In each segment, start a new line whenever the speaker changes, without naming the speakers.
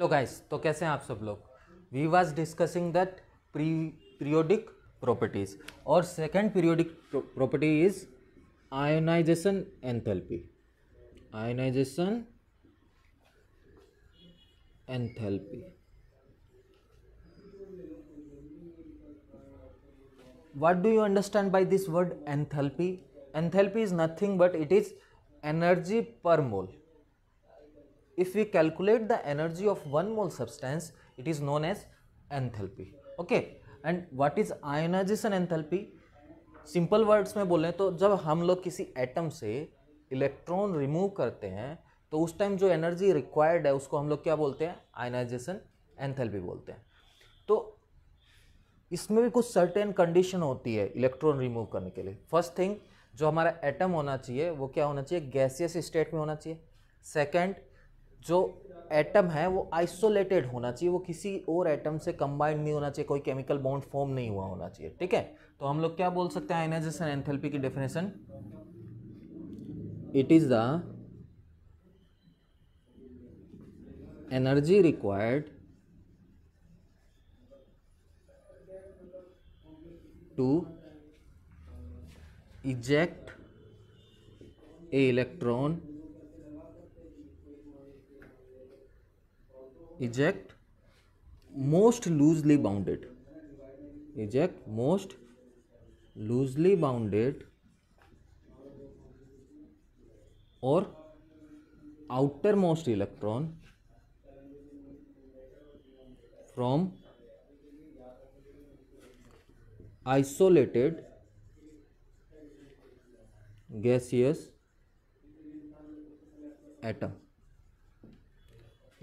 Hello guys तो कैसे हैं आप सब लोग we was discussing that pre periodic properties और second periodic property is ionization enthalpy ionization enthalpy what do you understand by this word enthalpy enthalpy is nothing but it is energy per mole if we calculate the energy of one mole substance it is known as enthalpy okay and what is ionization enthalpy simple words में बोलें तो जब हम लोग किसी atom से electron remove करते हैं तो उस टाइम जो एनर्जी रिक्वायर्ड है उसको हम लोग क्या बोलते हैं आयनाइजेशन एंथेल्पी बोलते हैं तो इसमें भी कुछ सर्टेन कंडीशन होती है इलेक्ट्रॉन रिमूव करने के लिए फर्स्ट थिंग जो हमारा एटम होना चाहिए वो क्या होना चाहिए गैसियस स्टेट में होना चाहिए सेकंड जो एटम है वो आइसोलेटेड होना चाहिए वो किसी और एटम से कंबाइंड नहीं होना चाहिए कोई केमिकल बॉन्ड फॉर्म नहीं हुआ होना चाहिए ठीक है तो हम लोग क्या बोल सकते हैं आइनाइजेशन एंथेल्पी की definition it is the energy required to eject a electron eject most loosely bounded eject most loosely bounded or outermost electron from isolated gaseous atom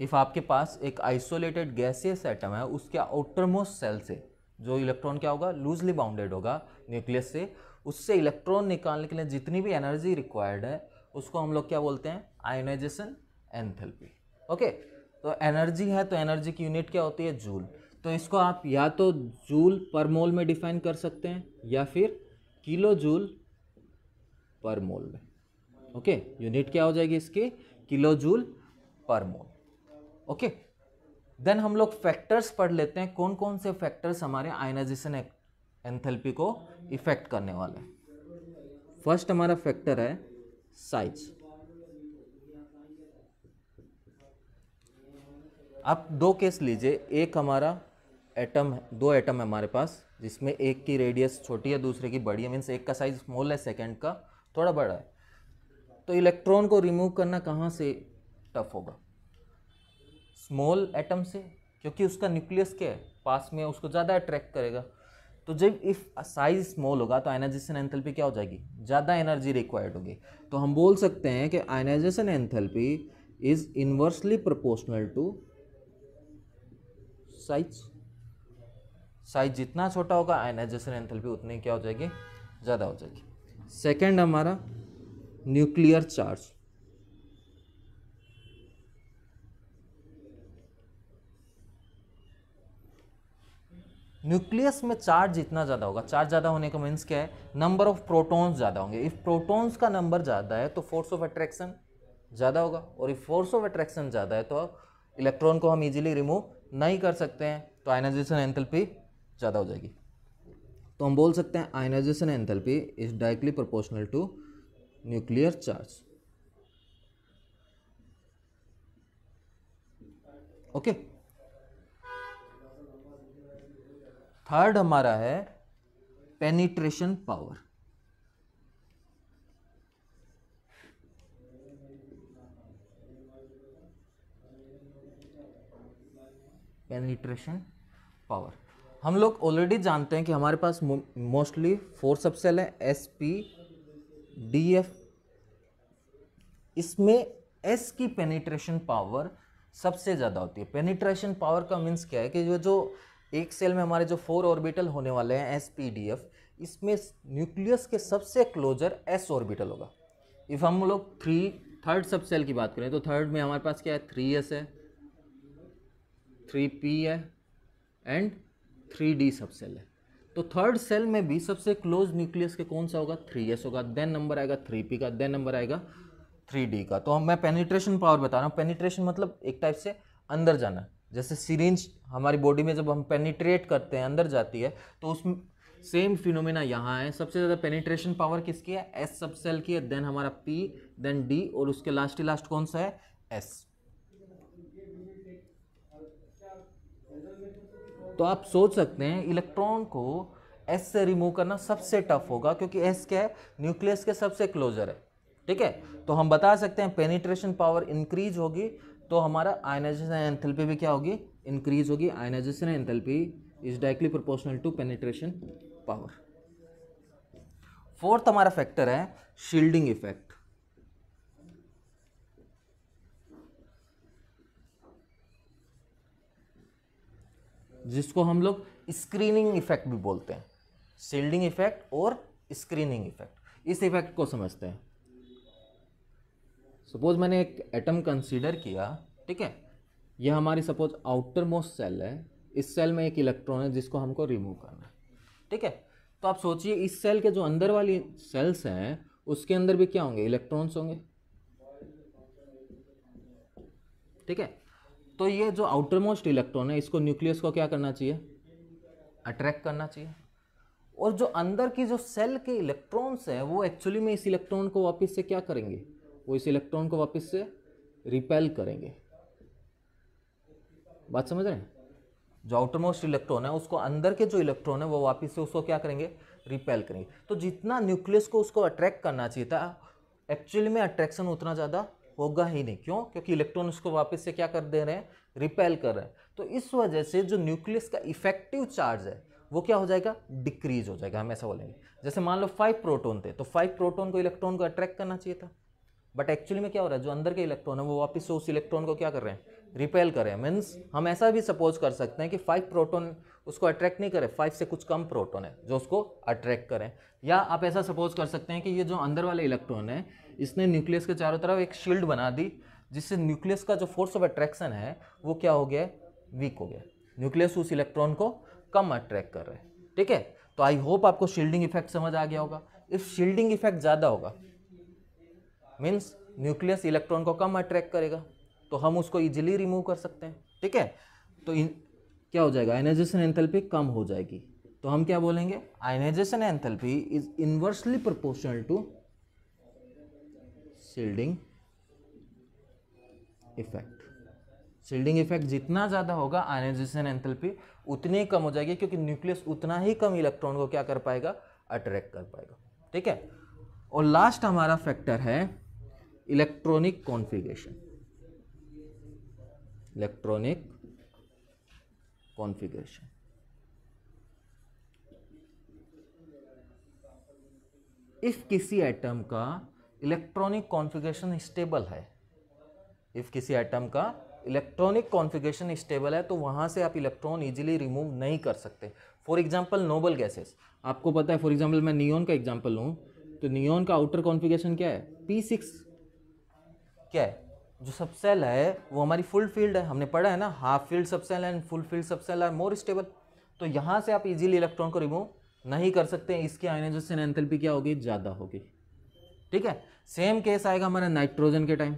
if आपके पास एक आइसोलेटेड गैसियस एटम है उसके outermost cell से जो electron क्या होगा loosely bounded होगा न्यूक्लियस से उससे इलेक्ट्रॉन निकालने के लिए जितनी भी एनर्जी रिक्वायर्ड है उसको हम लोग क्या बोलते हैं आयोनाइजेशन एंथेल्पी ओके तो एनर्जी है तो एनर्जी की यूनिट क्या होती है जूल तो इसको आप या तो जूल पर मोल में डिफाइन कर सकते हैं या फिर किलो जूल पर मोल में ओके यूनिट क्या हो जाएगी इसकी किलो जूल पर मोल ओके देन हम लोग फैक्टर्स पढ़ लेते हैं कौन कौन से फैक्टर्स हमारे आयनाइजेशन एंथेल्पी को इफेक्ट करने वाले हैं फर्स्ट हमारा फैक्टर है साइज आप दो केस लीजिए एक हमारा एटम है दो एटम है हमारे पास जिसमें एक की रेडियस छोटी है दूसरे की बड़ी है मीन्स एक का साइज स्मॉल है सेकंड का थोड़ा बड़ा है तो इलेक्ट्रॉन को रिमूव करना कहाँ से टफ होगा स्मॉल एटम से क्योंकि उसका न्यूक्लियस के पास में उसको ज़्यादा अट्रैक्ट करेगा तो जब इफ़ साइज स्मॉल होगा तो आइनाइजेशन एंथैल्पी क्या हो जाएगी ज़्यादा एनर्जी रिक्वायर्ड होगी तो हम बोल सकते हैं कि ionization enthalpy is inversely proportional to size size जितना छोटा होगा आइनाइजेशन एंथैल्पी उतनी क्या हो जाएगी ज़्यादा हो जाएगी सेकेंड हमारा न्यूक्लियर चार्ज न्यूक्लियस में चार्ज इतना ज़्यादा होगा चार्ज ज़्यादा होने का मीन्स क्या है नंबर ऑफ प्रोटॉन्स ज़्यादा होंगे इफ़ प्रोटॉन्स का नंबर ज़्यादा है तो फोर्स ऑफ अट्रैक्शन ज़्यादा होगा और इफ़ फोर्स ऑफ अट्रैक्शन ज़्यादा है तो इलेक्ट्रॉन को हम इजीली रिमूव नहीं कर सकते हैं तो आयनाइजेशन एंथल्पी ज़्यादा हो जाएगी तो हम बोल सकते हैं ionization enthalpy is directly proportional to nuclear charge okay okay? Third हमारा है पेनिट्रेशन पावर पेनिट्रेशन पावर हम लोग ऑलरेडी जानते हैं कि हमारे पास मोस्टली फोर सबसेल है एस पी डी एफ इसमें एस की पेनिट्रेशन पावर सबसे ज़्यादा होती है पेनिट्रेशन पावर का मीन्स क्या है कि जो जो एक सेल में हमारे जो फोर ऑर्बिटल होने वाले हैं एस पी डी एफ इसमें न्यूक्लियस के सबसे क्लोजर एस ऑर्बिटल होगा इफ़ हम लोग थ्री थर्ड सब सेल की बात करें तो थर्ड में हमारे पास क्या है थ्री एस है थ्री पी है and three d subshell है तो थर्ड सेल में भी सबसे क्लोज न्यूक्लियस के कौन सा होगा थ्री एस होगा देन नंबर आएगा थ्री पी का देन नंबर आएगा थ्री डी का तो मैं पेनिट्रेशन पावर बता रहा हूँ पेनिट्रेशन मतलब एक टाइप से अंदर जाना जैसे सीरेंज हमारी बॉडी में जब हम पेनिट्रेट करते हैं अंदर जाती है तो उस सेम फिनोमिना यहाँ है सबसे ज़्यादा पेनिट्रेशन पावर किसकी है एस सब सेल की है देन हमारा पी देन डी और उसके लास्ट ही लास्ट कौन सा है एस तो आप सोच सकते हैं इलेक्ट्रॉन को एस से रिमूव करना सबसे टफ होगा क्योंकि एस क्या है न्यूक्लियस के सबसे क्लोजर है ठीक है तो हम बता सकते हैं पेनिट्रेशन पावर इंक्रीज होगी तो हमारा आयनाइजेशन एंथेल्पी भी क्या होगी इंक्रीज होगी ionization enthalpy is directly proportional to penetration power fourth हमारा फैक्टर है शील्डिंग इफेक्ट जिसको हम लोग स्क्रीनिंग इफेक्ट भी बोलते हैं शील्डिंग इफेक्ट और स्क्रीनिंग इफेक्ट इस इफेक्ट को समझते हैं सपोज मैंने एक एटम कंसीडर किया ठीक है यह हमारी सपोज आउटर मोस्ट सेल है इस सेल में एक इलेक्ट्रॉन है जिसको हमको रिमूव करना है ठीक है तो आप सोचिए इस सेल के जो अंदर वाली सेल्स हैं उसके अंदर भी क्या होंगे इलेक्ट्रॉन्स होंगे ठीक है तो ये जो आउटर मोस्ट इलेक्ट्रॉन है इसको न्यूक्लियस को क्या करना चाहिए अट्रैक्ट करना चाहिए और जो अंदर की जो सेल के इलेक्ट्रॉन्स है वो एक्चुअली में इस इलेक्ट्रॉन को वापस से क्या करेंगे वो इस इलेक्ट्रॉन को वापस से रिपेल करेंगे बात समझ रहे हैं जो आउटर मोस्ट इलेक्ट्रॉन है उसको अंदर के जो इलेक्ट्रॉन है वो वापस से उसको क्या करेंगे रिपेल करेंगे तो जितना न्यूक्लियस को उसको अट्रैक्ट करना चाहिए था एक्चुअली में अट्रैक्शन उतना ज़्यादा होगा ही नहीं क्यों क्योंकि इलेक्ट्रॉन उसको वापस से क्या कर दे रहे हैं रिपेल कर रहे हैं तो इस वजह से जो न्यूक्लियस का इफेक्टिव चार्ज है वो क्या हो जाएगा डिक्रीज हो जाएगा हम ऐसा बोलेंगे जैसे मान लो फाइव प्रोटोन थे तो फाइव प्रोटोन को इलेक्ट्रॉन को अट्रैक्ट करना चाहिए था बट एक्चुअली में क्या हो रहा है जो अंदर के इलेक्ट्रॉन है वो वापस से उस इलेक्ट्रॉन को क्या कर रहे हैं रिपेल कर रहे हैं मीन्स हम ऐसा भी सपोज कर सकते हैं कि फाइव प्रोटोन उसको अट्रैक्ट नहीं करें फाइव से कुछ कम प्रोटोन है जो उसको अट्रैक्ट करें या आप ऐसा सपोज कर सकते हैं कि ये जो अंदर वाले इलेक्ट्रॉन है इसने न्यूक्लियस के चारों तरफ एक शील्ड बना दी जिससे न्यूक्लियस का जो फोर्स ऑफ अट्रैक्शन है वो क्या हो गया वीक हो गया न्यूक्लियस उस इलेक्ट्रॉन को कम अट्रैक्ट कर रहे हैं ठीक है तो आई होप आपको शील्डिंग इफेक्ट समझ आ गया होगा इफ़ शील्डिंग इफेक्ट ज़्यादा होगा मीन्स न्यूक्लियस इलेक्ट्रॉन को कम अट्रैक्ट करेगा तो हम उसको इजिली रिमूव कर सकते हैं ठीक है तो इन क्या हो जाएगा आयनाइजेशन एंथेल्पी कम हो जाएगी तो हम क्या बोलेंगे ionization enthalpy is inversely proportional to shielding effect shielding effect जितना ज़्यादा होगा आयनाइजेशन एंथेल्पी उतनी कम हो जाएगी क्योंकि न्यूक्लियस उतना ही कम इलेक्ट्रॉन को क्या कर पाएगा अट्रैक्ट कर पाएगा ठीक है और लास्ट हमारा फैक्टर है electronic configuration electronic configuration if किसी एटम का इलेक्ट्रॉनिक कॉन्फ़िगरेशन स्टेबल है इफ किसी एटम का इलेक्ट्रॉनिक कॉन्फ़िगरेशन स्टेबल है तो वहां से आप इलेक्ट्रॉन इजीली रिमूव नहीं कर सकते फॉर एग्जांपल नोबल गैसेस आपको पता है फॉर एग्जांपल मैं नियोन का एग्जांपल लूँ तो नियोन का आउटर कॉन्फ़िगरेशन क्या है पी सिक्स क्या है जो सब सेल है वो हमारी फुल फील्ड है हमने पढ़ा है ना half filled subshell and full filled subshell are more stable तो यहाँ से आप इजीली इलेक्ट्रॉन को रिमूव नहीं कर सकते इसके आयनाइजेशन एंथैल्पी क्या होगी ज़्यादा होगी ठीक है सेम केस आएगा हमारा नाइट्रोजन के टाइम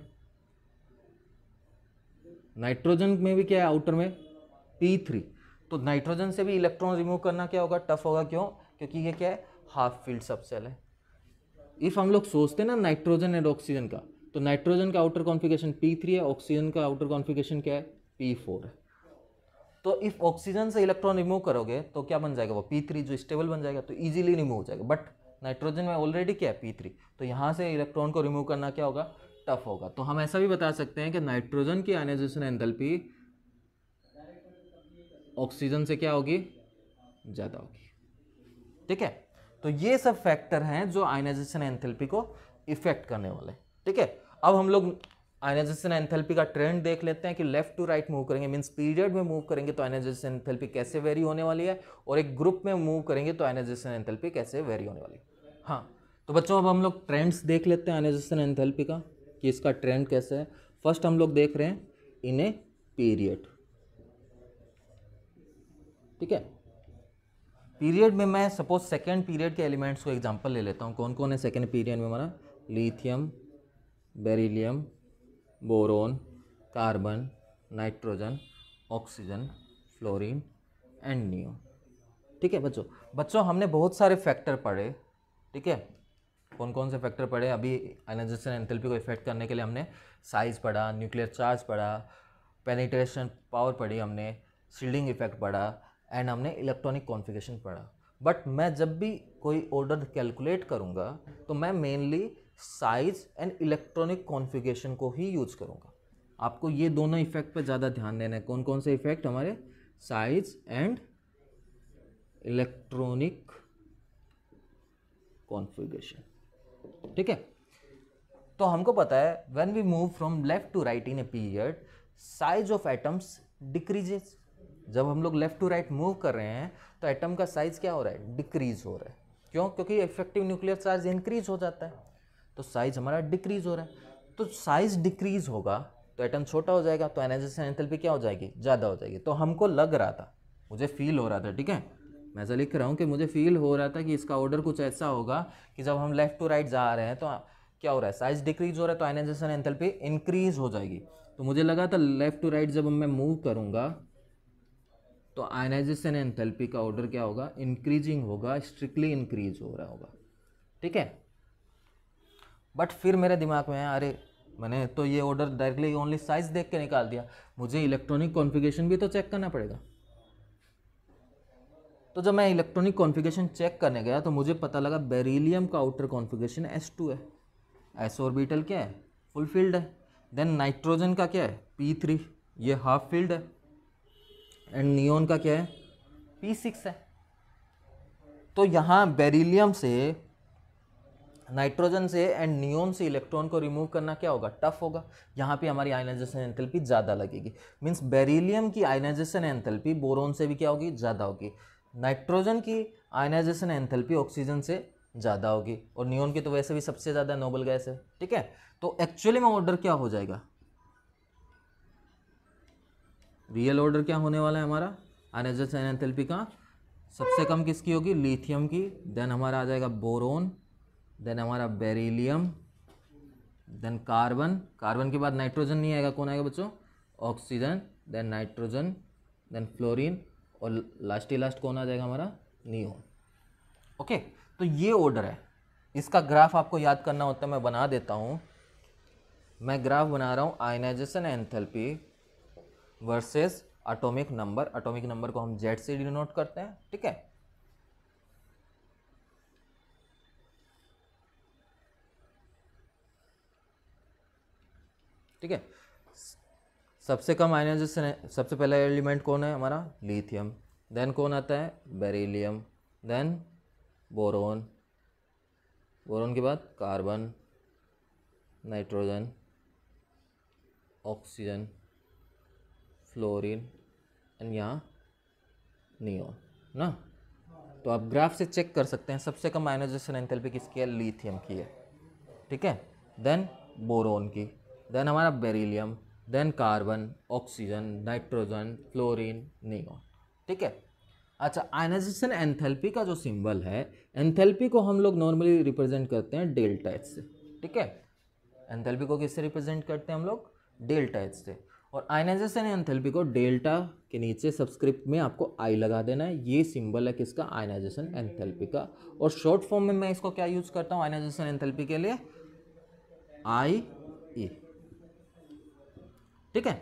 नाइट्रोजन में भी क्या है आउटर में पी थ्री तो नाइट्रोजन से भी इलेक्ट्रॉन रिमूव करना क्या होगा टफ होगा क्यों क्योंकि ये क्या है हाफ फील्ड सबसेल है इफ़ हम लोग सोचते हैं ना नाइट्रोजन एंड ऑक्सीजन का तो नाइट्रोजन का आउटर कॉन्फ़िगरेशन P3 है ऑक्सीजन का आउटर कॉन्फ़िगरेशन क्या है P4 है तो इफ़ ऑक्सीजन से इलेक्ट्रॉन रिमूव करोगे तो क्या बन जाएगा वो P3 जो स्टेबल बन जाएगा तो ईजिली रिमूव हो जाएगा बट नाइट्रोजन में ऑलरेडी क्या है P3 तो यहाँ से इलेक्ट्रॉन को रिमूव करना क्या होगा टफ होगा तो हम ऐसा भी बता सकते हैं कि नाइट्रोजन की आयनाइजेशन एंथैल्पी ऑक्सीजन से क्या होगी ज़्यादा होगी ठीक है तो ये सब फैक्टर हैं जो आइनाइजेशन एंथैल्पी को इफेक्ट करने वाले ठीक है अब हम लोग आयनाइजेशन एनथेल्पी का ट्रेंड देख लेते हैं कि लेफ्ट टू राइट मूव करेंगे मीन्स पीरियड में मूव करेंगे तो आयनाइजेशन एनथेलपी कैसे वेरी होने वाली है और एक ग्रुप में मूव करेंगे तो आयनाइजेशन एनथेल्पी कैसे वेरी होने वाली है हाँ तो बच्चों अब हम लोग ट्रेंड्स देख लेते हैं आयनाइजेशन एनथेल्पी का कि इसका ट्रेंड कैसे है फर्स्ट हम लोग देख रहे हैं इन ए पीरियड ठीक है पीरियड में मैं सपोज सेकेंड पीरियड के एलिमेंट्स को एग्जाम्पल ले लेता हूँ कौन कौन है सेकेंड पीरियड में हमारा lithium beryllium boron carbon nitrogen oxygen fluorine and neon ठीक है बच्चों बच्चों हमने बहुत सारे फैक्टर पढ़े ठीक है कौन कौन से फैक्टर पढ़े अभी एनर्जेशन एंथेल्पी को इफेक्ट करने के लिए हमने साइज पढ़ा न्यूक्लियर चार्ज पढ़ा पेनिट्रेशन पावर पढ़ी हमने शील्डिंग इफेक्ट पढ़ा एंड हमने इलेक्ट्रॉनिक कॉन्फिगेशन पढ़ा बट मैं जब भी कोई ऑर्डर कैलकुलेट करूँगा तो मैं mainly size and electronic configuration को ही यूज़ करूँगा आपको ये दोनों इफेक्ट पर ज़्यादा ध्यान देना है कौन कौन से इफेक्ट हमारे साइज एंड इलेक्ट्रॉनिक कॉन्फ़िगरेशन ठीक है तो हमको पता है when we move from left to right in a period size of atoms decreases जब हम लोग लेफ्ट टू राइट मूव कर रहे हैं तो एटम का साइज क्या हो रहा है डिक्रीज हो रहा है क्यों क्योंकि इफेक्टिव न्यूक्लियर चार्ज इंक्रीज हो जाता है तो साइज़ हमारा डिक्रीज़ हो रहा है तो साइज़ डिक्रीज़ होगा तो एटम छोटा हो जाएगा तो एनर्जी एनथेल्पी क्या हो जाएगी ज़्यादा हो जाएगी तो हमको लग रहा था मुझे फील हो रहा था ठीक है मैं ऐसा लिख रहा हूँ कि मुझे फील हो रहा था कि इसका ऑर्डर कुछ ऐसा होगा कि जब हम लेफ़्ट टू राइट जा रहे हैं तो क्या हो रहा है साइज़ डिक्रीज हो रहा है तो आयनाइजेशन एंथैल्पी इंक्रीज हो जाएगी तो मुझे लगा था लेफ़्ट टू राइट जब मैं मूव करूँगा तो आयनाइजेशन एंथेल्पी का ऑर्डर क्या होगा इंक्रीजिंग होगा स्ट्रिक्टली इंक्रीज हो रहा होगा ठीक है बट फिर मेरे दिमाग में आया अरे मैंने तो ये ऑर्डर डायरेक्टली ओनली साइज देख के निकाल दिया मुझे इलेक्ट्रॉनिक कॉन्फ़िगरेशन भी तो चेक करना पड़ेगा तो जब मैं इलेक्ट्रॉनिक कॉन्फ़िगरेशन चेक करने गया तो मुझे पता लगा बेरिलियम का आउटर कॉन्फ़िगरेशन एस टू है एस ऑर्बिटल क्या है फुल फील्ड है देन नाइट्रोजन का क्या है पी थ्री ये हाफ फील्ड है एंड नियोन का क्या है पी सिक्स है तो यहाँ बेरिलियम से नाइट्रोजन से एंड नियोन से इलेक्ट्रॉन को रिमूव करना क्या होगा टफ होगा यहाँ पे हमारी आयनाइजेशन एंथैल्पी ज़्यादा लगेगी मींस बेरिलियम की आयनाइजेशन एंथैल्पी बोरोन से भी क्या होगी ज़्यादा होगी नाइट्रोजन की आयनाइजेशन एंथैल्पी ऑक्सीजन से ज़्यादा होगी और नियोन की तो वैसे भी सबसे ज़्यादा नोबल गैस है ठीक है तो एक्चुअली में ऑर्डर क्या हो जाएगा रियल ऑर्डर क्या होने वाला है हमारा आयनाइजेशन एंथेल्पी का सबसे कम किसकी होगी लिथियम की देन हमारा आ जाएगा बोरोन देन हमारा बेरिलियम देन कार्बन कार्बन के बाद नाइट्रोजन नहीं आएगा कौन आएगा बच्चों oxygen then nitrogen then fluorine और लास्ट ही लास्ट कौन आ जाएगा हमारा नियोन ओके तो ये ऑर्डर है इसका ग्राफ आपको याद करना होता है मैं बना देता हूँ मैं ग्राफ बना रहा हूँ ionization enthalpy versus atomic number atomic number को हम जेड से डिनोट करते हैं ठीक है ठीक है सबसे कम आयनाइजेशन सबसे पहला एलिमेंट कौन है हमारा लिथियम देन कौन आता है बेरिलियम देन बोरोन बोरोन के बाद carbon nitrogen oxygen fluorine and यहाँ नियोन ना तो आप ग्राफ से चेक कर सकते हैं सबसे कम आयनाइजेशन एंथैल्पी किसकी है लिथियम की है ठीक है देन बोरोन की देन हमारा beryllium then carbon oxygen nitrogen fluorine neon ठीक है अच्छा आयनाइजेशन एंथैल्पी का जो सिंबल है एंथैल्पी को हम लोग नॉर्मली रिप्रेजेंट करते हैं डेल्टा एच से ठीक है एंथैल्पी को किससे रिप्रेजेंट करते हैं हम लोग डेल्टा एच से और आयनाइजेशन एंथैल्पी को डेल्टा के नीचे सब्सक्रिप्ट में आपको आई लगा देना है ये सिंबल है किसका आयनाइजेशन एंथैल्पी का और शॉर्ट फॉर्म में मैं इसको क्या यूज़ करता हूँ आयनाइजेशन एंथैल्पी के लिए आई ठीक है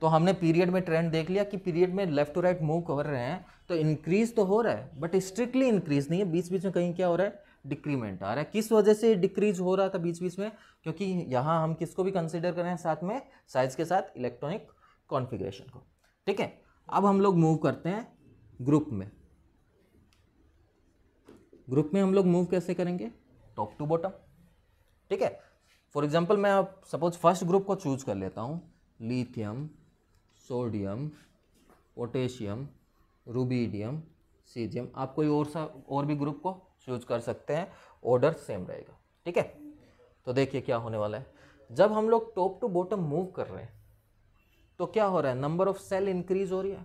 तो हमने पीरियड में ट्रेंड देख लिया कि पीरियड में लेफ्ट टू राइट मूव कर रहे हैं तो इंक्रीज तो हो रहा है बट स्ट्रिक्टली इंक्रीज नहीं है बीच बीच में कहीं क्या हो रहा है डिक्रीमेंट आ रहा है किस वजह से डिक्रीज हो रहा था बीच बीच में क्योंकि यहाँ हम किसको भी कंसिडर कर रहे हैं साथ में साइज के साथ इलेक्ट्रॉनिक कॉन्फिग्रेशन को ठीक है अब हम लोग मूव करते हैं ग्रुप में ग्रुप में हम लोग मूव कैसे करेंगे टॉप टू बॉटम ठीक है फॉर एग्जाम्पल मैं सपोज फर्स्ट ग्रुप को चूज कर लेता हूँ lithium, sodium, potassium, rubidium, cesium आप कोई और सा और भी ग्रुप को चूज कर सकते हैं ऑर्डर सेम रहेगा ठीक है तो देखिए क्या होने वाला है जब हम लोग टॉप टू बॉटम मूव कर रहे हैं तो क्या हो रहा है नंबर ऑफ सेल इंक्रीज हो रही है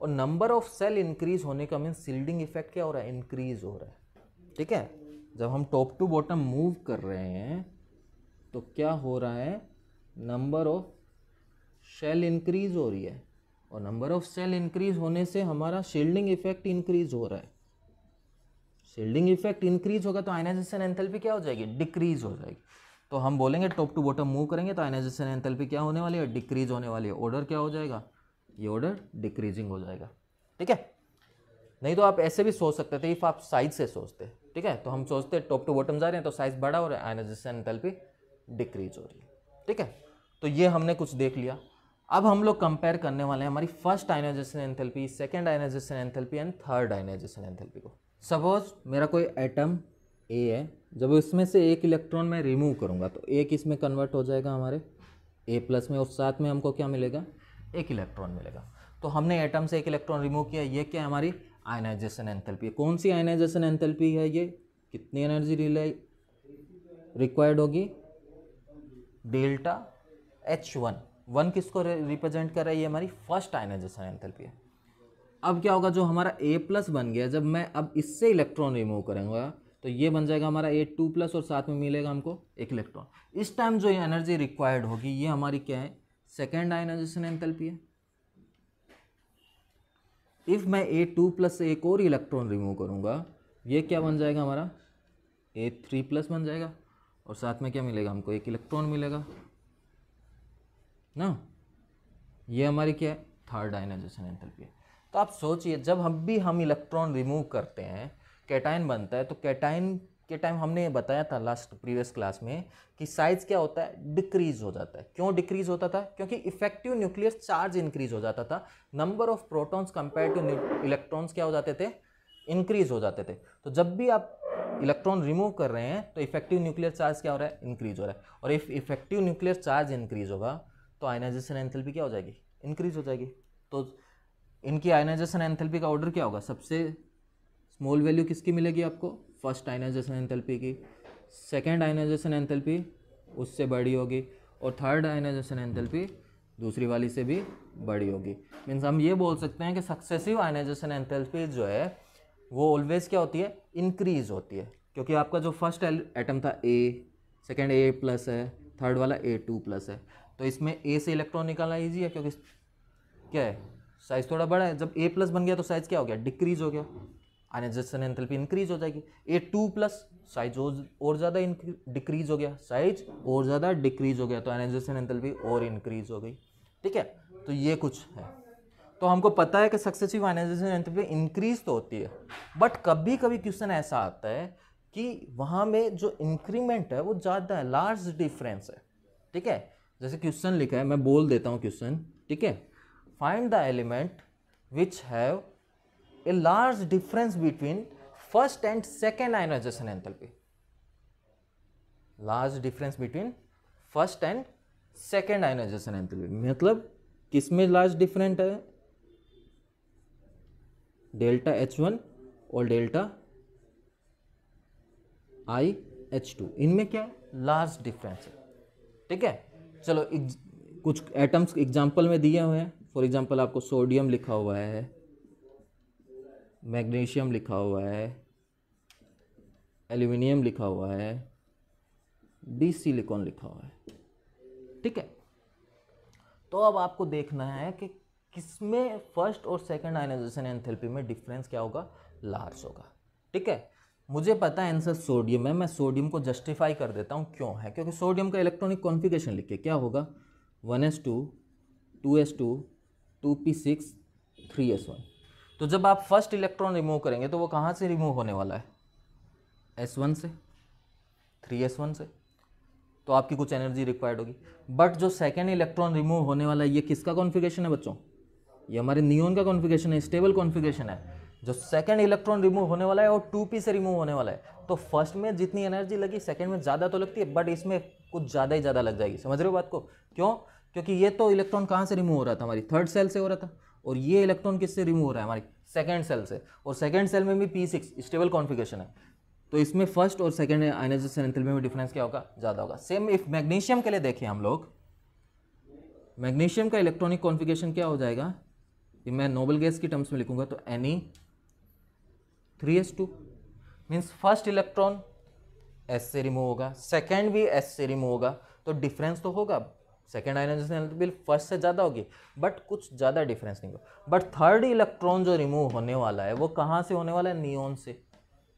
और नंबर ऑफ सेल इंक्रीज होने का मीन सील्डिंग इफेक्ट क्या हो रहा है इंक्रीज हो रहा है ठीक है जब हम टॉप टू बॉटम मूव कर रहे हैं तो क्या हो रहा है नंबर ऑफ शेल इंक्रीज हो रही है और नंबर ऑफ सेल इंक्रीज होने से हमारा शील्डिंग इफेक्ट इंक्रीज हो रहा है शील्डिंग इफेक्ट इंक्रीज होगा तो आयनाइजेशन एंथैल्पी क्या हो जाएगी डिक्रीज हो जाएगी तो हम बोलेंगे टॉप टू बॉटम मूव करेंगे तो आयनाइजेशन एंथैल्पी क्या होने वाली है डिक्रीज होने वाली है ऑर्डर क्या हो जाएगा ये ऑर्डर डिक्रीजिंग हो जाएगा ठीक है नहीं तो आप ऐसे भी सोच सकते थे इफ आप साइज से सोचते ठीक है तो हम सोचते टॉप टू बॉटम जा रहे हैं तो साइज बड़ा हो रहा है आयनाइजेशन एंथैल्पी डिक्रीज हो रही है ठीक है तो ये हमने कुछ देख लिया अब हम लोग कंपेयर करने वाले हैं हमारी first ionization enthalpy second ionization enthalpy and third ionization enthalpy को सपोज मेरा कोई एटम ए है जब इसमें से एक इलेक्ट्रॉन मैं रिमूव करूँगा तो एक इसमें कन्वर्ट हो जाएगा हमारे ए प्लस में और साथ में हमको क्या मिलेगा एक इलेक्ट्रॉन मिलेगा तो हमने एटम से एक इलेक्ट्रॉन रिमूव किया ये क्या है हमारी आयनाइजेशन एंथेल्पी कौन सी आयनाइजेशन एंथेल्पी है ये कितनी एनर्जी रिले रिक्वायर्ड होगी डेल्टा एच वन वन किसको रिप्रेजेंट कर रहा है ये हमारी फर्स्ट आयनाइजेशन एंथेल्पी है अब क्या होगा जो हमारा ए प्लस बन गया जब मैं अब इससे इलेक्ट्रॉन रिमूव करूँगा तो ये बन जाएगा हमारा ए टू प्लस और साथ में मिलेगा हमको एक इलेक्ट्रॉन इस टाइम जो एनर्जी रिक्वायर्ड होगी ये हमारी क्या है सेकेंड आयनाइजेशन एंथेल्पी है इफ़ मैं ए टू प्लस एक और इलेक्ट्रॉन रिमूव करूँगा ये क्या बन जाएगा हमारा ए थ्री प्लस बन जाएगा और साथ में क्या मिलेगा हमको एक इलेक्ट्रॉन मिलेगा ना ये हमारी क्या है थर्ड आयनाइजेशन एंथैल्पी है तो आप सोचिए जब हम भी हम इलेक्ट्रॉन रिमूव करते हैं कैटाइन बनता है तो कैटाइन के टाइम हमने बताया था लास्ट प्रीवियस क्लास में कि साइज क्या होता है डिक्रीज हो जाता है क्यों डिक्रीज होता था क्योंकि इफेक्टिव न्यूक्लियर चार्ज इंक्रीज हो जाता था number of protons compare to electrons क्या हो जाते थे इंक्रीज हो जाते थे तो जब भी आप इलेक्ट्रॉन रिमूव कर रहे हैं तो इफेक्टिव न्यूक्लियर चार्ज क्या हो रहा है इंक्रीज हो रहा है और if effective nuclear charge increase होगा तो आयनाइजेशन एंथैल्पी क्या हो जाएगी इंक्रीज हो जाएगी तो इनकी आयनाइजेशन एंथैल्पी का ऑर्डर क्या होगा सबसे स्मॉल वैल्यू किसकी मिलेगी आपको फर्स्ट आयनाइजेशन एंथैल्पी की सेकेंड आयनाइजेशन एंथैल्पी उससे बड़ी होगी और थर्ड आयनाइजेशन एंथैल्पी दूसरी वाली से भी बड़ी होगी मीन्स हम ये बोल सकते हैं कि सक्सेसिव आयनाइजेशन एंथैल्पी जो है वो ऑलवेज क्या होती है इंक्रीज होती है क्योंकि आपका जो फर्स्ट एटम था ए सेकेंड ए प्लस है थर्ड वाला ए टू प्लस है तो इसमें ए से इलेक्ट्रॉन निकालना ईजी है क्योंकि क्या है साइज थोड़ा बड़ा है जब ए प्लस बन गया तो साइज क्या हो गया डिक्रीज हो गया आयनाइजेशन एंथेल्पी इंक्रीज हो जाएगी ए टू प्लस साइज और ज़्यादा डिक्रीज हो गया साइज और ज़्यादा डिक्रीज हो गया तो आयनाइजेशन एंथेल्पी और इंक्रीज हो गई ठीक है तो ये कुछ है तो हमको पता है कि सक्सेसिव आयनाइजेशन एंथेल्पी इंक्रीज तो होती है बट कभी कभी क्वेश्चन ऐसा आता है कि वहाँ में जो इंक्रीमेंट है वो ज़्यादा है लार्ज डिफरेंस है ठीक है जैसे क्वेश्चन लिखा है मैं बोल देता हूँ क्वेश्चन ठीक है find the element which have a large difference between first and second ionization enthalpy large difference between first and second ionization enthalpy मतलब किस में लार्ज डिफरेंट है डेल्टा एच वन और डेल्टा आई एच टू इनमें क्या है large difference है ठीक है चलो कुछ एटम्स एग्जाम्पल में दिए हुए हैं फॉर एग्जाम्पल आपको सोडियम लिखा हुआ है मैग्नीशियम लिखा हुआ है एल्यूमिनियम लिखा हुआ है डी सिलिकॉन लिखा हुआ है ठीक है तो अब आपको देखना है कि किसमें फर्स्ट और सेकंड आयनाइजेशन एंथेरेपी में डिफरेंस क्या होगा लार्ज होगा ठीक है मुझे पता है आंसर सोडियम है मैं सोडियम को जस्टिफाई कर देता हूँ क्यों है क्योंकि सोडियम का इलेक्ट्रॉनिक कॉन्फिगेशन लिख के क्या होगा one s two two s two two p six three s one तो जब आप फर्स्ट इलेक्ट्रॉन रिमूव करेंगे तो वो कहाँ से रिमूव होने वाला है एस वन से थ्री एस वन से तो आपकी कुछ एनर्जी रिक्वायर्ड होगी बट जो सेकेंड इलेक्ट्रॉन रिमूव होने वाला है ये किसका कॉन्फिगेशन है बच्चों ये हमारे नियोन का कॉन्फिगेशन है स्टेबल कॉन्फिगेशन है जो सेकेंड इलेक्ट्रॉन रिमूव होने वाला है वो टू पी से रिमूव होने वाला है तो फर्स्ट में जितनी एनर्जी लगी सेकेंड में ज़्यादा तो लगती है बट इसमें कुछ ज़्यादा ही ज़्यादा लग जाएगी समझ रहे हो बात को क्यों क्योंकि ये तो इलेक्ट्रॉन कहाँ से रिमूव हो रहा था हमारी थर्ड सेल से हो रहा था और ये इलेक्ट्रॉन किससे रिमूव हो रहा है हमारी सेकेंड सेल से और सेकेंड सेल में भी पी सिक्स स्टेबल कॉन्फिगेशन है तो इसमें फर्स्ट और सेकेंड एनर्जी एंथैल्पी में भी डिफरेंस क्या होगा ज़्यादा होगा सेम इफ मैग्नीशियम के लिए देखें हम लोग मैग्नीशियम का इलेक्ट्रॉनिक कॉन्फिगेशन क्या हो जाएगा कि मैं नोबल गैस की टर्म्स में लिखूंगा तो Ne three s two means first electron s से रिमूव होगा सेकेंड भी एस से रिमूव होगा तो डिफरेंस तो होगा सेकेंड आयनाइजेशन बिल फर्स्ट से ज़्यादा होगी बट कुछ ज़्यादा डिफरेंस नहीं होगा बट थर्ड इलेक्ट्रॉन जो रिमूव होने वाला है वो कहाँ से होने वाला है नियोन से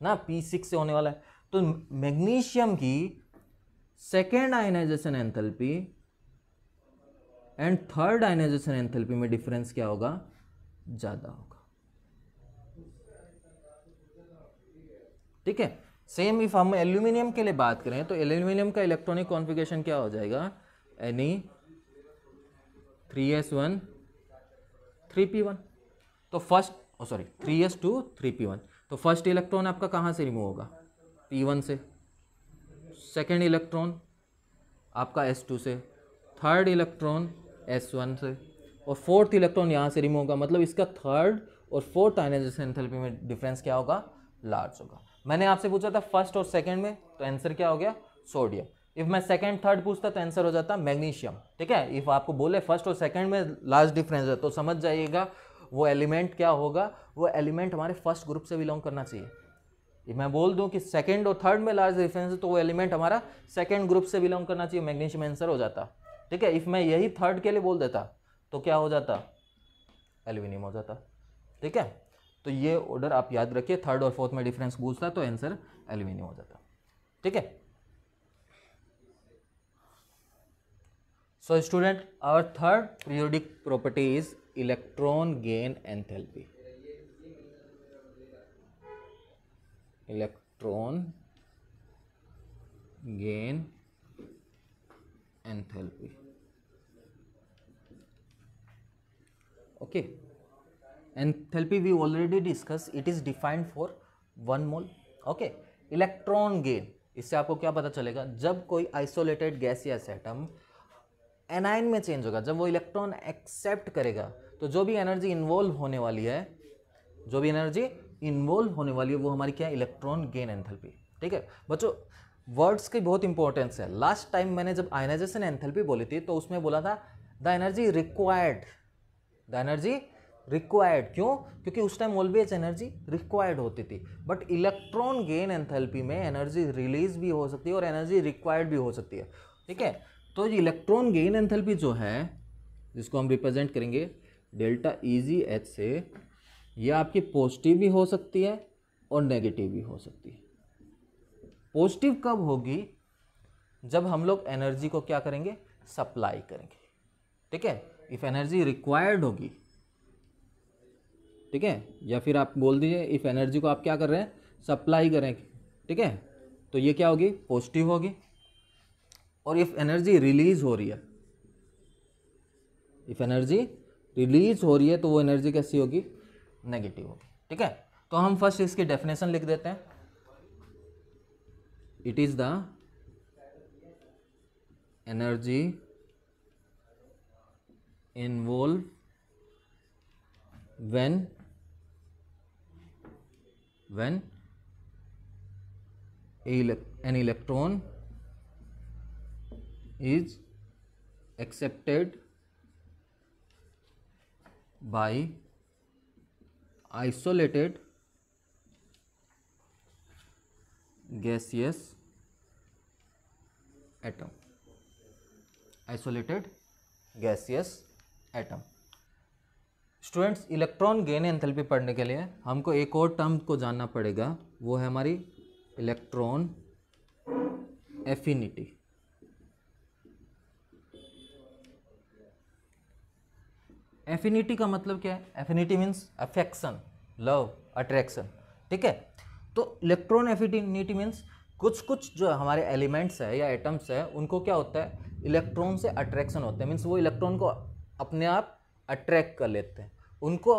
ना पी सिक्स से होने वाला है तो मैग्नीशियम की second ionization enthalpy and third ionization enthalpy में डिफरेंस क्या होगा ज़्यादा होगा ठीक है सेम इफ हम एल्यूमिनियम के लिए बात करें तो एल्यूमिनियम का इलेक्ट्रॉनिक कॉन्फ़िगरेशन क्या हो जाएगा Ne three s one three p one तो first sorry three s two three p one तो फर्स्ट इलेक्ट्रॉन आपका कहाँ से रिमूव होगा पी वन से सेकेंड इलेक्ट्रॉन आपका एस टू से थर्ड इलेक्ट्रॉन एस वन से और फोर्थ इलेक्ट्रॉन यहाँ से रिमूव होगा मतलब इसका थर्ड और फोर्थ आइनाइजेशन एंथैल्पी में डिफरेंस क्या होगा लार्ज होगा मैंने आपसे पूछा था फर्स्ट और सेकेंड में तो आंसर क्या हो गया सोडियम इफ मैं सेकेंड थर्ड पूछता तो आंसर हो जाता मैग्नीशियम ठीक है इफ आपको बोले फर्स्ट और सेकेंड में लास्ट डिफरेंस है तो समझ जाइएगा वो एलिमेंट क्या होगा वो एलिमेंट हमारे फर्स्ट ग्रुप से बिलोंग करना चाहिए इफ मैं बोल दूं कि सेकंड और थर्ड में लार्ज डिफरेंस है तो वो एलिमेंट हमारा सेकंड ग्रुप से बिलोंग करना चाहिए मैग्नीशियम आंसर हो जाता ठीक है इफ मैं यही थर्ड के लिए बोल देता तो क्या हो जाता एल्यूमिनियम हो जाता ठीक है तो ये ऑर्डर आप याद रखिए थर्ड और फोर्थ में डिफरेंस पूछता तो आंसर एल्यूमिनियम हो जाता ठीक है so student our third periodic property is electron gain enthalpy electron gain enthalpy okay okay. enthalpy we already discuss it is defined for one mole okay electron gain इससे आपको क्या पता चलेगा जब कोई आइसोलेटेड गैस या एटम एनाइन में change होगा जब वो इलेक्ट्रॉन एक्सेप्ट करेगा तो जो भी एनर्जी इन्वॉल्व होने वाली है जो भी एनर्जी इन्वॉल्व होने वाली है वो हमारी क्या इलेक्ट्रॉन गेन एंथैल्पी ठीक है बच्चों वर्ड्स की बहुत इंपॉर्टेंस है लास्ट टाइम मैंने जब आयनाइजेशन एंथैल्पी बोली थी तो उसमें बोला था the energy required the energy required क्यों क्योंकि उस टाइम ऑलवेज एनर्जी रिक्वायर्ड होती थी बट इलेक्ट्रॉन गेन एंथैल्पी में एनर्जी रिलीज भी हो सकती है और एनर्जी रिक्वायर्ड भी हो सकती है ठीक है तो इलेक्ट्रॉन गेन एंथैल्पी जो है जिसको हम रिप्रेजेंट करेंगे डेल्टा ई एच से यह आपकी पॉजिटिव भी हो सकती है और नेगेटिव भी हो सकती है पॉजिटिव कब होगी जब हम लोग एनर्जी को क्या करेंगे सप्लाई करेंगे ठीक है इफ़ एनर्जी रिक्वायर्ड होगी ठीक है या फिर आप बोल दीजिए इफ़ एनर्जी को आप क्या कर रहे हैं सप्लाई करें ठीक है तो ये क्या होगी पॉजिटिव होगी और इफ़ एनर्जी रिलीज हो रही है इफ़ एनर्जी रिलीज हो रही है तो वो एनर्जी कैसी होगी नेगेटिव होगी ठीक है तो हम फर्स्ट इसकी डेफिनेशन लिख देते हैं it is the energy involve when when an electron is accepted by isolated gaseous atom isolated gaseous atom students electron gain enthalpy पढ़ने के लिए हमको एक और टर्म को जानना पड़ेगा वो है हमारी इलेक्ट्रॉन एफिनिटी एफिनिटी का मतलब क्या है affinity means affection love attraction ठीक है तो इलेक्ट्रॉन एफिनिटी मीन्स कुछ कुछ जो हमारे एलिमेंट्स है या एटम्स है उनको क्या होता है इलेक्ट्रॉन से अट्रैक्शन होता है मीन्स वो इलेक्ट्रॉन को अपने आप अट्रैक्ट कर लेते हैं उनको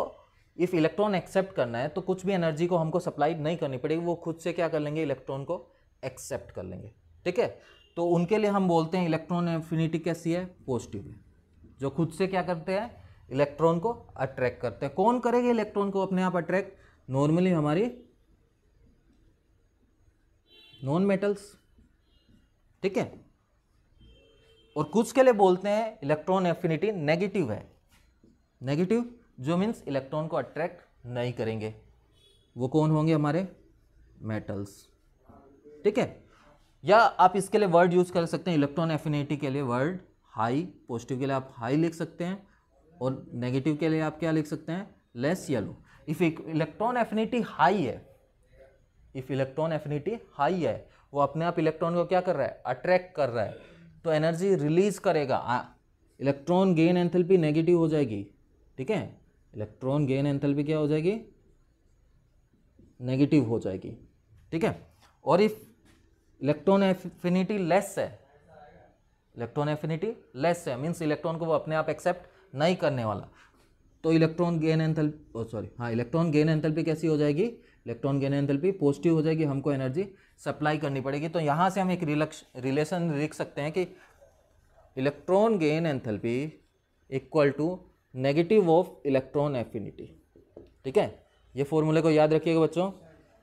इफ़ इलेक्ट्रॉन एक्सेप्ट करना है तो कुछ भी एनर्जी को हमको सप्लाई नहीं करनी पड़ेगी वो खुद से क्या कर लेंगे इलेक्ट्रॉन को एक्सेप्ट कर लेंगे ठीक है तो उनके लिए हम बोलते हैं इलेक्ट्रॉन एफिनिटी कैसी है पॉजिटिव है जो खुद से क्या करते हैं इलेक्ट्रॉन को अट्रैक्ट करते हैं कौन करेगा इलेक्ट्रॉन को अपने आप अट्रैक्ट नॉर्मली हमारी नॉन मेटल्स ठीक है और कुछ के लिए बोलते हैं इलेक्ट्रॉन एफिनिटी नेगेटिव है नेगेटिव जो मीन्स इलेक्ट्रॉन को अट्रैक्ट नहीं करेंगे वो कौन होंगे हमारे मेटल्स ठीक है या आप इसके लिए वर्ड यूज़ कर सकते हैं इलेक्ट्रॉन एफिनिटी के लिए वर्ड हाई पॉजिटिव के लिए आप हाई लिख सकते हैं और नेगेटिव के लिए आप क्या लिख सकते हैं लेस येलो इफ़ इलेक्ट्रॉन एफिनिटी हाई है इफ़ इलेक्ट्रॉन एफिनिटी हाई है वो अपने आप इलेक्ट्रॉन को क्या कर रहा है अट्रैक्ट कर रहा है तो एनर्जी रिलीज करेगा इलेक्ट्रॉन गेन एंथेल्पी नेगेटिव हो जाएगी ठीक है इलेक्ट्रॉन गेन एंथैल्पी क्या हो जाएगी नेगेटिव हो जाएगी ठीक है और इफ इलेक्ट्रॉन एफिनिटी लेस है इलेक्ट्रॉन एफिनिटी लेस है मीन्स इलेक्ट्रॉन को वो अपने आप एक्सेप्ट नहीं करने वाला तो इलेक्ट्रॉन गेन एंथल सॉरी हाँ इलेक्ट्रॉन गेन एंथैल्पी कैसी हो जाएगी इलेक्ट्रॉन गेन एंथैल्पी पॉजिटिव हो जाएगी हमको एनर्जी सप्लाई करनी पड़ेगी तो यहाँ से हम एक रिलेशन लिख सकते हैं कि electron gain enthalpy equal to negative of electron affinity ठीक है ये फॉर्मूले को याद रखिएगा बच्चों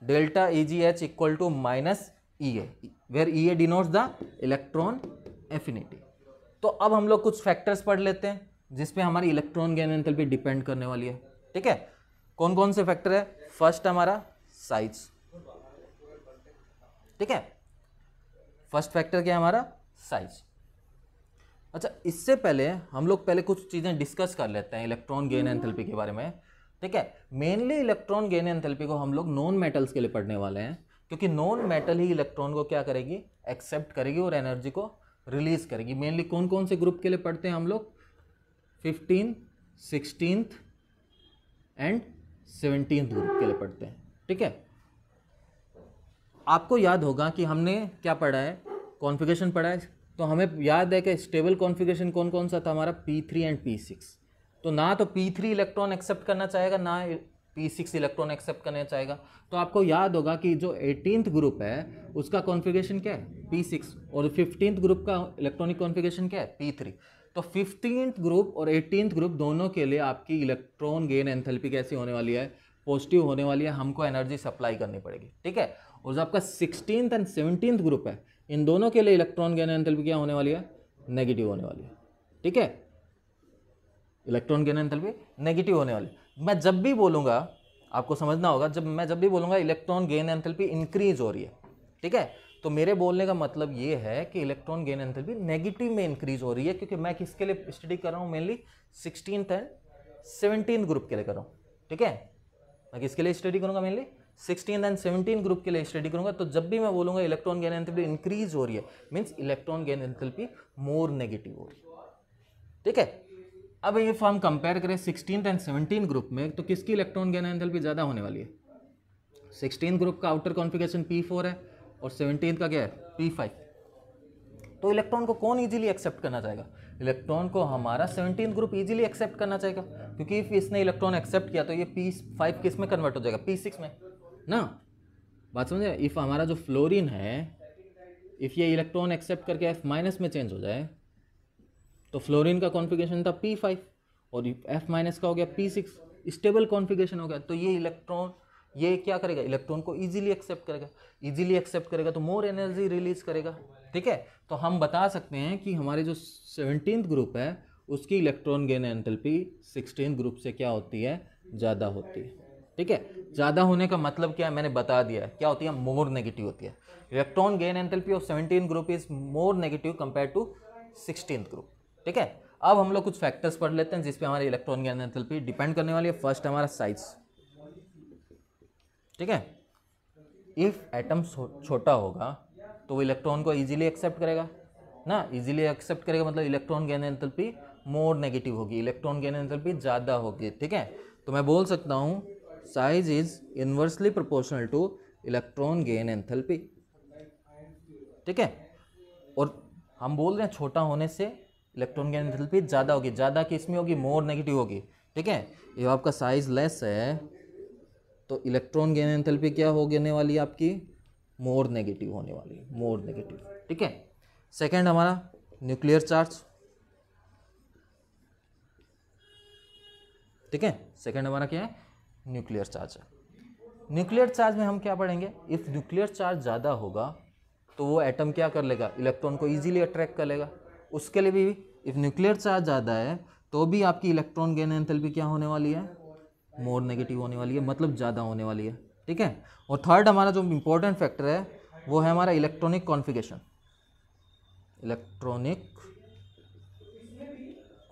delta E G H equal to minus E A where E A denotes the electron affinity तो अब हम लोग कुछ फैक्टर्स पढ़ लेते हैं जिसपे हमारी इलेक्ट्रॉन गैन भी डिपेंड करने वाली है ठीक है कौन कौन से फैक्टर है फर्स्ट हमारा साइज ठीक है फर्स्ट फैक्टर क्या है हमारा साइज अच्छा इससे पहले हम लोग पहले कुछ चीज़ें डिस्कस कर लेते हैं इलेक्ट्रॉन गेन एंथेल्पी के बारे में ठीक है मेनली इलेक्ट्रॉन गेन एंथेल्पी को हम लोग नॉन मेटल्स के लिए पढ़ने वाले हैं क्योंकि नॉन मेटल ही इलेक्ट्रॉन को क्या करेगी एक्सेप्ट करेगी और एनर्जी को रिलीज करेगी मेनली कौन कौन से ग्रुप के लिए पढ़ते हैं हम लोग fifteen sixteenth and seventeenth group के लिए पढ़ते हैं ठीक है आपको याद होगा कि हमने क्या पढ़ा है कॉन्फिगेशन पढ़ा है तो हमें याद है कि स्टेबल कॉन्फ़िगरेशन कौन कौन सा था हमारा P3 एंड P6 तो ना तो P3 इलेक्ट्रॉन एक्सेप्ट करना चाहेगा ना P6 इलेक्ट्रॉन एक्सेप्ट करना चाहेगा तो आपको याद होगा कि जो एटीनथ ग्रुप है उसका कॉन्फ़िगरेशन क्या है P6 और फिफ्टींथ ग्रुप का इलेक्ट्रॉनिक कॉन्फिगेशन क्या है P3 तो फिफ्टींथ ग्रुप और एटीनथ ग्रुप दोनों के लिए आपकी इलेक्ट्रॉन गेन एंथेल्पी कैसी होने वाली है पॉजिटिव होने वाली है हमको एनर्जी सप्लाई करनी पड़ेगी ठीक है और जो आपका सिक्सटीन एंड सेवनटीन्थ ग्रुप है इन दोनों के लिए इलेक्ट्रॉन गेन एंथेल्पी क्या होने वाली है नेगेटिव होने वाली है ठीक है इलेक्ट्रॉन गेन एंथेल्पी नेगेटिव होने वाली मैं जब भी बोलूंगा आपको समझना होगा जब मैं जब भी बोलूँगा इलेक्ट्रॉन गेन एंथेल्पी इंक्रीज हो रही है ठीक है तो मेरे बोलने का मतलब ये है कि इलेक्ट्रॉन गेन एंथेल्पी नेगेटिव में इंक्रीज हो रही है क्योंकि मैं किसके लिए स्टडी कर रहा हूँ mainly sixteen and seventeen group के लिए कर रहा हूँ ठीक है मैं किसके लिए स्टडी करूँगा mainly sixteen and seventeen group के लिए स्टडी करूंगा तो जब भी मैं बोलूंगा इलेक्ट्रॉन गेन एंथेल्पी इंक्रीज हो रही है means electron gain enthalpy more negative हो रही है ठीक है अब ये फॉर्म कंपेयर करें सिक्सटीन एंड सेवनटीन ग्रुप में तो किसकी इलेक्ट्रॉन गेन एंथेल्पी ज़्यादा होने वाली है सिक्सटीन ग्रुप का आउटर कॉन्फिगेशन पी फोर है और सेवनटीन का क्या है पी फाइव तो इलेक्ट्रॉन को कौन इजीली एक्सेप्ट करना चाहेगा इलेक्ट्रॉन को हमारा सेवनटीन ग्रुप इजीली एक्सेप्ट करना चाहेगा क्योंकि इफ इसने इलेक्ट्रॉन एक्सेप्ट किया तो ये पी फाइव किस में कन्वर्ट हो जाएगा पी सिक्स में ना बात समझे इफ़ हमारा जो फ्लोरीन है इफ़ ये इलेक्ट्रॉन एक्सेप्ट करके एफ माइनस में चेंज हो जाए तो फ्लोरीन का कॉन्फ़िगरेशन था पी फाइव और एफ माइनस का हो गया पी सिक्स स्टेबल कॉन्फ़िगरेशन हो गया तो ये इलेक्ट्रॉन ये क्या करेगा इलेक्ट्रॉन को इजीली एक्सेप्ट करेगा इजीली एक्सेप्ट करेगा तो मोर एनर्जी रिलीज करेगा ठीक है तो हम बता सकते हैं कि हमारे जो सेवनटीन ग्रुप है उसकी electron gain enthalpy sixteen group से क्या होती है ज़्यादा होती है ठीक है ज़्यादा होने का मतलब क्या है मैंने बता दिया क्या होती है मोर नेगेटिव होती है electron gain enthalpy of seventeen group is more negative compare to sixteen group ठीक है अब हम लोग कुछ फैक्टर्स पढ़ लेते हैं जिसपे हमारे इलेक्ट्रॉन गेन एंथैल्पी डिपेंड करने वाली है फर्स्ट हमारा साइज ठीक है इफ एटम छोटा होगा तो वो इलेक्ट्रॉन को इजीली एक्सेप्ट करेगा ना इजीली एक्सेप्ट करेगा मतलब electron gain enthalpy more negative होगी इलेक्ट्रॉन गेन एंथैल्पी ज़्यादा होगी ठीक है तो मैं बोल सकता हूँ size is inversely proportional to electron gain enthalpy ठीक है और हम बोल रहे हैं छोटा होने से इलेक्ट्रॉन गेन एंथैल्पी ज़्यादा होगी ज़्यादा किस में होगी मोर नेगेटिव होगी ठीक है ये आपका साइज लेस है तो इलेक्ट्रॉन गेन एंथैल्पी क्या हो गने वाली है आपकी मोर नेगेटिव होने वाली है मोर नेगेटिव ठीक है सेकेंड हमारा न्यूक्लियर चार्ज ठीक है सेकेंड हमारा क्या है न्यूक्लियर चार्ज है न्यूक्लियर चार्ज में हम क्या पढ़ेंगे इफ़ न्यूक्लियर चार्ज ज़्यादा होगा तो वो एटम क्या कर लेगा इलेक्ट्रॉन को ईजिली अट्रैक्ट कर लेगा उसके लिए भी इफ़ न्यूक्लियर चार्ज ज़्यादा है तो भी आपकी इलेक्ट्रॉन गेन भी क्या होने वाली है मोर नेगेटिव होने वाली है मतलब ज़्यादा होने वाली है ठीक है और थर्ड हमारा जो इम्पोर्टेंट फैक्टर है वो है हमारा इलेक्ट्रॉनिक कॉन्फिगेशन इलेक्ट्रॉनिक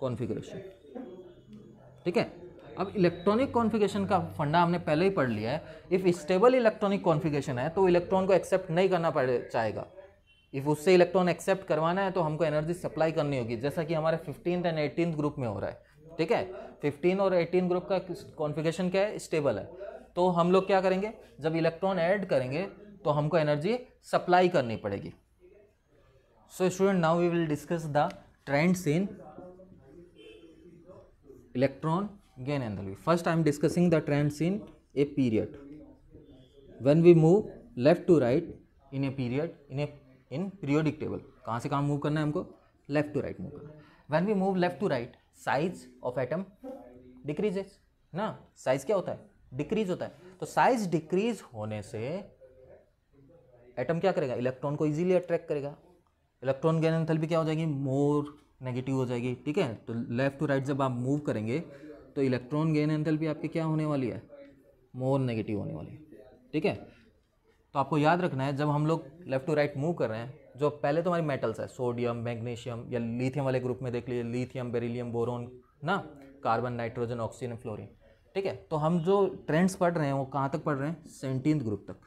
कॉन्फ़िगरेशन ठीक है अब इलेक्ट्रॉनिक कॉन्फ़िगरेशन का फंडा हमने पहले ही पढ़ लिया है इफ़ स्टेबल इलेक्ट्रॉनिक कॉन्फ़िगरेशन है तो इलेक्ट्रॉन को एक्सेप्ट नहीं करना पड़ चाहेगा इफ़ उससे इलेक्ट्रॉन एक्सेप्ट करवाना है तो हमको एनर्जी सप्लाई करनी होगी जैसा कि हमारे फिफ्टीन एंड एटीन ग्रुप में हो रहा है ठीक है फिफ्टीन और एटीन ग्रुप का कॉन्फिगेशन क्या है स्टेबल है तो हम लोग क्या करेंगे जब इलेक्ट्रॉन ऐड करेंगे तो हमको एनर्जी सप्लाई करनी पड़ेगी so student now we will discuss the trends in electron gain enthalpy first i am discussing the trends in a period when we move left to right in a period in a in periodic table कहाँ से कहाँ move करना है हमको left to right move करना when we move left to right size of atom decreases ना size क्या होता है डिक्रीज होता है तो साइज डिक्रीज होने से एटम क्या करेगा इलेक्ट्रॉन को इजीली अट्रैक्ट करेगा इलेक्ट्रॉन गेन एंथैल्पी क्या हो जाएगी मोर नेगेटिव हो जाएगी ठीक है तो लेफ्ट टू राइट जब आप मूव करेंगे तो इलेक्ट्रॉन गेन एंथैल्पी आपकी क्या होने वाली है मोर नेगेटिव होने वाली है ठीक है तो आपको याद रखना है जब हम लोग लेफ्ट टू राइट मूव कर रहे हैं जो पहले तो हमारी मेटल्स है सोडियम मैग्नीशियम या लिथियम वाले ग्रुप में देख लीजिए लिथियम बेरिलियम बोरोन ना कार्बन नाइट्रोजन ऑक्सीजन फ्लोरिन ठीक है तो हम जो ट्रेंड्स पढ़ रहे हैं वो कहाँ तक पढ़ रहे हैं सेवनटीन ग्रुप तक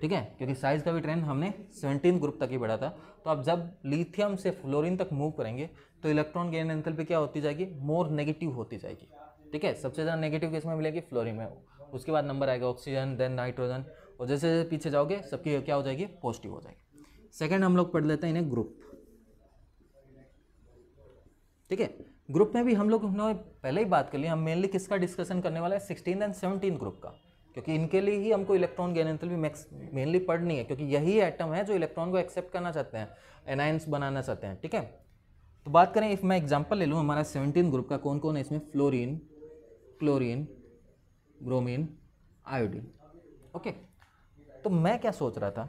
ठीक है क्योंकि साइज का भी ट्रेंड हमने सेवनटीन ग्रुप तक ही पढ़ा था तो आप जब लिथियम से फ्लोरिन तक मूव करेंगे तो इलेक्ट्रॉन गेन एंथल क्या होती जाएगी मोर नेगेटिव होती जाएगी ठीक है सबसे ज़्यादा नेगेटिव केस में मिलेगी फ्लोरीन में उसके बाद नंबर आएगा ऑक्सीजन देन नाइट्रोजन और जैसे जैसे पीछे जाओगे सबकी क्या हो जाएगी पॉजिटिव हो जाएगी सेकेंड हम लोग पढ़ लेते हैं इन्हें ग्रुप ठीक है ग्रुप में भी हम लोग उन्होंने पहले ही बात कर ली हम मेनली किसका डिस्कशन करने वाला है सिक्सटीन एंड सेवनटीन ग्रुप का क्योंकि इनके लिए ही हमको इलेक्ट्रॉन गेन भी मैक्स मेनली पढ़नी है क्योंकि यही एटम है जो इलेक्ट्रॉन को एक्सेप्ट करना चाहते हैं एनायंस बनाना चाहते हैं ठीक है तो बात करें इफ़ मैं एग्जांपल ले लूँ हमारा सेवनटीन ग्रुप का कौन कौन है इसमें fluorine chlorine bromine iodine okay तो मैं क्या सोच रहा था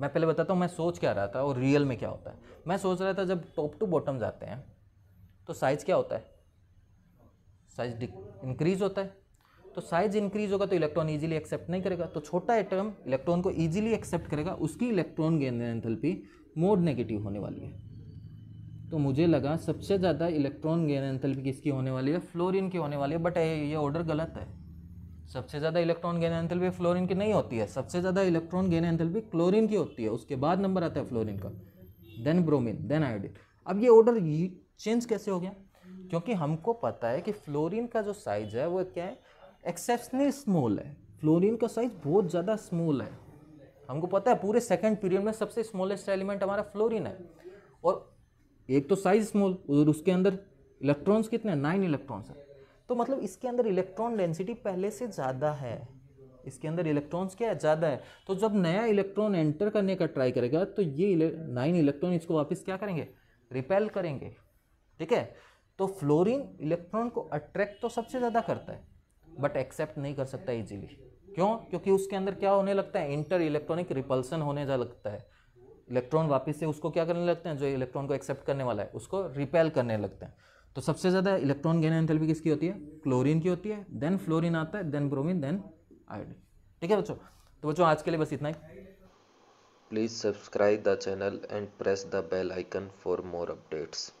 मैं पहले बताता हूँ मैं सोच क्या रहा था और रियल में क्या होता है मैं सोच रहा था जब टॉप टू बॉटम जाते हैं तो साइज़ क्या होता है साइज इंक्रीज होता है तो साइज इंक्रीज होगा तो इलेक्ट्रॉन इजीली एक्सेप्ट नहीं करेगा तो छोटा एटम इलेक्ट्रॉन को इजीली एक्सेप्ट करेगा उसकी इलेक्ट्रॉन गेंद एंथैल्पी मोड नेगेटिव होने वाली है तो मुझे लगा सबसे ज़्यादा इलेक्ट्रॉन गेन एंथैल्पी किसकी होने वाली है फ्लोरीन की होने वाली है बट ये ऑर्डर गलत है सबसे ज़्यादा इलेक्ट्रॉन गेन एंथैल्पी फ्लोरीन की नहीं होती है सबसे ज़्यादा इलेक्ट्रॉन गेन एंथैल्पी क्लोरीन की होती है उसके बाद नंबर आता है फ्लोरीन का देन ब्रोमीन देन आयोडीन अब ये ऑर्डर चेंज कैसे हो गया क्योंकि हमको पता है कि फ्लोरीन का जो साइज़ है वो क्या है एक्सेप्शनली स्मॉल है फ्लोरीन का साइज़ बहुत ज़्यादा स्मॉल है हमको पता है पूरे सेकेंड पीरियड में सबसे स्मॉलेस्ट एलिमेंट हमारा फ्लोरीन है और एक तो साइज स्मॉल और उसके अंदर इलेक्ट्रॉन्स कितने नाइन इलेक्ट्रॉन्स हैं तो मतलब इसके अंदर इलेक्ट्रॉन डेंसिटी पहले से ज़्यादा है इसके अंदर इलेक्ट्रॉन्स क्या है ज़्यादा है तो जब नया इलेक्ट्रॉन एंटर करने का ट्राई करेगा तो ये नाइन इलेक्ट्रॉन इसको वापस क्या करेंगे रिपेल करेंगे ठीक है तो फ्लोरिन इलेक्ट्रॉन को अट्रैक्ट तो सबसे ज़्यादा करता है बट एक्सेप्ट नहीं कर सकता इजीली क्यों क्योंकि उसके अंदर क्या होने लगता है इंटर इलेक्ट्रॉनिक रिपल्सन होने जा लगता है इलेक्ट्रॉन वापस से उसको क्या करने लगते हैं जो इलेक्ट्रॉन को एक्सेप्ट करने वाला है उसको रिपेल करने लगते हैं तो सबसे ज़्यादा इलेक्ट्रॉन गेन एंथैल्पी किसकी होती है क्लोरीन की होती है देन फ्लोरीन आता है देन ब्रोमीन देन आयोडीन ठीक है बच्चों तो बच्चों आज के लिए बस इतना ही please subscribe the channel and press the bell icon for more updates